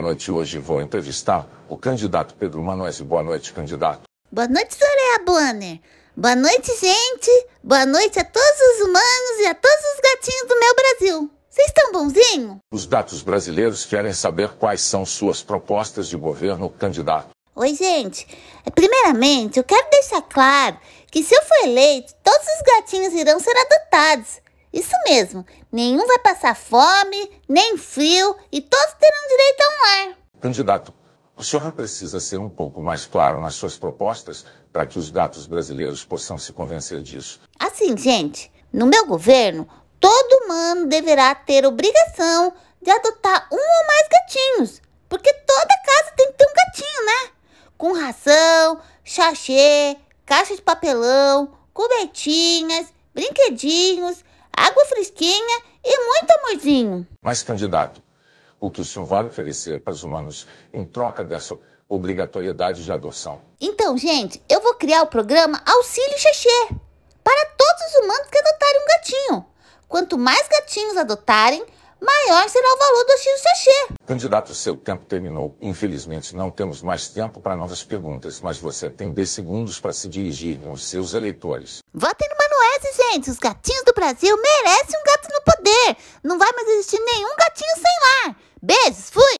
Boa Noite hoje vou entrevistar o candidato Pedro Manoes. Boa noite, candidato. Boa noite, Zorea Bonner. Boa noite, gente. Boa noite a todos os humanos e a todos os gatinhos do meu Brasil. Vocês estão bonzinho? Os gatos brasileiros querem saber quais são suas propostas de governo, candidato. Oi, gente. É, primeiramente, eu quero deixar claro que se eu for eleito, todos os gatinhos irão ser adotados. Isso mesmo, nenhum vai passar fome, nem frio e todos terão direito a um lar. Candidato, o senhor precisa ser um pouco mais claro nas suas propostas para que os gatos brasileiros possam se convencer disso. Assim, gente, no meu governo, todo humano deverá ter obrigação de adotar um ou mais gatinhos, porque toda casa tem que ter um gatinho, né? Com ração, sachê, caixa de papelão, cobertinhas, brinquedinhos, água fresquinha e muito amorzinho. Mas, candidato, o que o senhor vai oferecer para os humanos em troca dessa obrigatoriedade de adoção? Então, gente, eu vou criar o programa Auxílio Xexê para todos os humanos que adotarem um gatinho. Quanto mais gatinhos adotarem, maior será o valor do auxílio sachê. Candidato, seu tempo terminou. Infelizmente, não temos mais tempo para novas perguntas, mas você tem 10 segundos para se dirigir aos seus eleitores. Votem no Manoese, gente! Os gatinhos do Brasil merecem um gato no poder! Não vai mais existir nenhum gatinho sem lar! Beijos, fui!